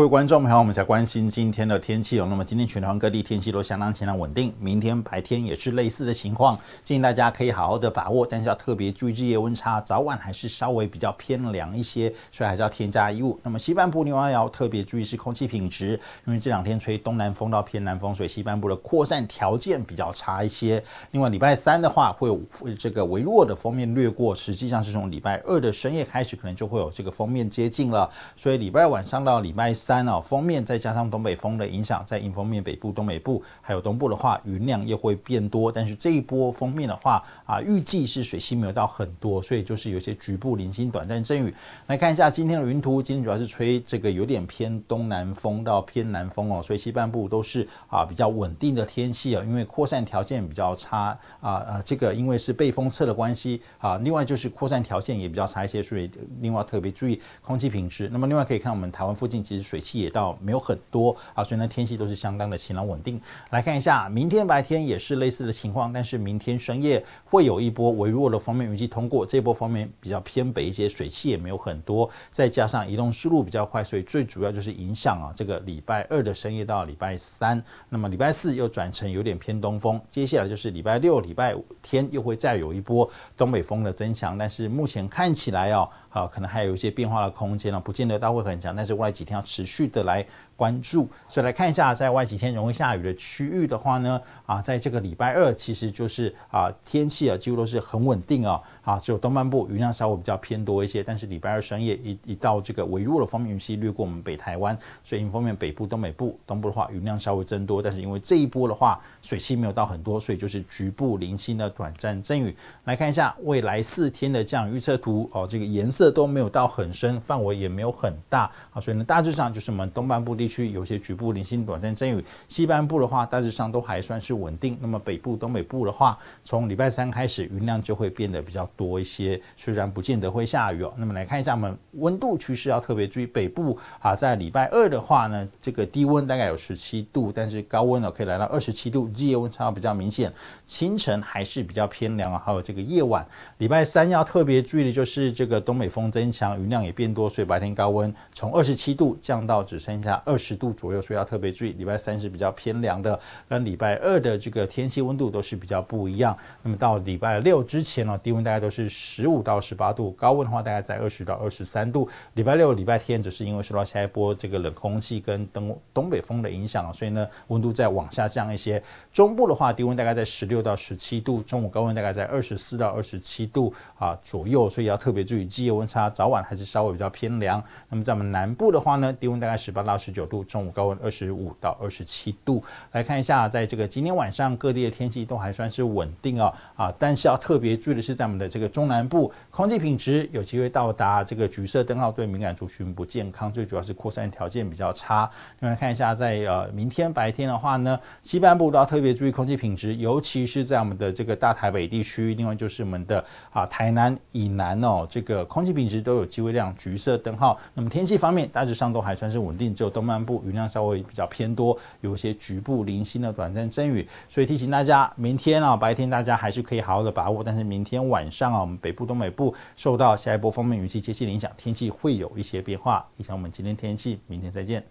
各位观众朋友，我们才关心今天的天气哦。那么今天全台各地天气都相当相当稳定，明天白天也是类似的情况。建议大家可以好好的把握，但是要特别注意日夜温差，早晚还是稍微比较偏凉一些，所以还是要添加衣物。那么西半部另外要特别注意是空气品质，因为这两天吹东南风到偏南风，所以西半部的扩散条件比较差一些。另外礼拜三的话，会这个微弱的封面掠过，实际上是从礼拜二的深夜开始，可能就会有这个封面接近了。所以礼拜二晚上到礼拜四。三哦，封面再加上东北风的影响，在迎风面北部、东北部还有东部的话，云量又会变多。但是这一波封面的话啊，预计是水汽没有到很多，所以就是有些局部零星短暂阵雨。来看一下今天的云图，今天主要是吹这个有点偏东南风到偏南风哦，所以西半部都是啊比较稳定的天气哦，因为扩散条件比较差啊。呃，这个因为是被风测的关系啊，另外就是扩散条件也比较差一些，所以另外特别注意空气品质。那么另外可以看我们台湾附近其实。水汽也倒没有很多啊，所以呢天气都是相当的晴朗稳定。来看一下，明天白天也是类似的情况，但是明天深夜会有一波微弱的方面云系通过，这波方面比较偏北一些，水汽也没有很多，再加上移动速度比较快，所以最主要就是影响啊这个礼拜二的深夜到礼拜三，那么礼拜四又转成有点偏东风，接下来就是礼拜六、礼拜天又会再有一波东北风的增强，但是目前看起来哦，啊可能还有一些变化的空间啊，不见得它会很强，但是未来几天要持。持续的来。关注，所以来看一下，在外几天容易下雨的区域的话呢，啊，在这个礼拜二其实就是啊，天气啊几乎都是很稳定啊，啊，只有东半部雨量稍微比较偏多一些。但是礼拜二深夜一一到这个微弱的方面云系掠过我们北台湾，所以方面北部、东北部、东部的话雨量稍微增多，但是因为这一波的话水汽没有到很多，所以就是局部零星的短暂阵雨。来看一下未来四天的降雨预测图哦，这个颜色都没有到很深，范围也没有很大啊，所以呢大致上就是我们东半部地。区有些局部零星短暂阵雨，西半部的话大致上都还算是稳定。那么北部、东北部的话，从礼拜三开始，云量就会变得比较多一些，虽然不见得会下雨哦。那么来看一下我们温度趋势，要特别注意北部啊，在礼拜二的话呢，这个低温大概有十七度，但是高温哦可以来到二十七度，日夜温差比较明显。清晨还是比较偏凉啊，还有这个夜晚。礼拜三要特别注意的就是这个东北风增强，云量也变多，所以白天高温从二十七度降到只剩下二。十度左右，所以要特别注意。礼拜三是比较偏凉的，跟礼拜二的这个天气温度都是比较不一样。那么到礼拜六之前呢，低温大概都是十五到十八度，高温的话大概在二十到二十三度。礼拜六、礼拜天只是因为受到下一波这个冷空气跟东东北风的影响，所以呢温度再往下降一些。中部的话，低温大概在十六到十七度，中午高温大概在二十四到二十七度啊左右，所以要特别注意季夜温差，早晚还是稍微比较偏凉。那么在我们南部的话呢，低温大概十八到十九。度中午高温二十五到二十七度，来看一下，在这个今天晚上各地的天气都还算是稳定哦，啊，但是要特别注意的是，在我们的这个中南部，空气品质有机会到达这个橘色灯号，对敏感族群不健康，最主要是扩散条件比较差。我来看一下，在呃明天白天的话呢，西半部都要特别注意空气品质，尤其是在我们的这个大台北地区，另外就是我们的啊台南以南哦，这个空气品质都有机会亮橘色灯号。那么天气方面，大致上都还算是稳定，只有东。南部雨量稍微比较偏多，有一些局部零星的短暂阵雨，所以提醒大家，明天啊白天大家还是可以好好的把握，但是明天晚上啊，我们北部、东北部受到下一波锋面雨系接近影响，天气会有一些变化，影响我们今天天气。明天再见。